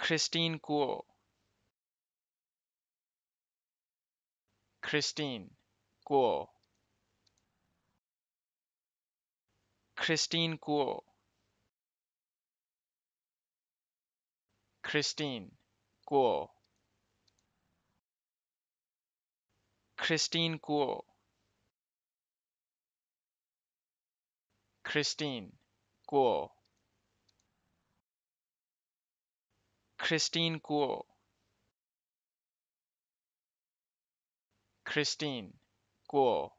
Christine Kuo. Christine Kuo. Christine Kuo. Christine Kuo. Christine Kuo. Christine Kuo. Christine Kuo. Christine Kuo.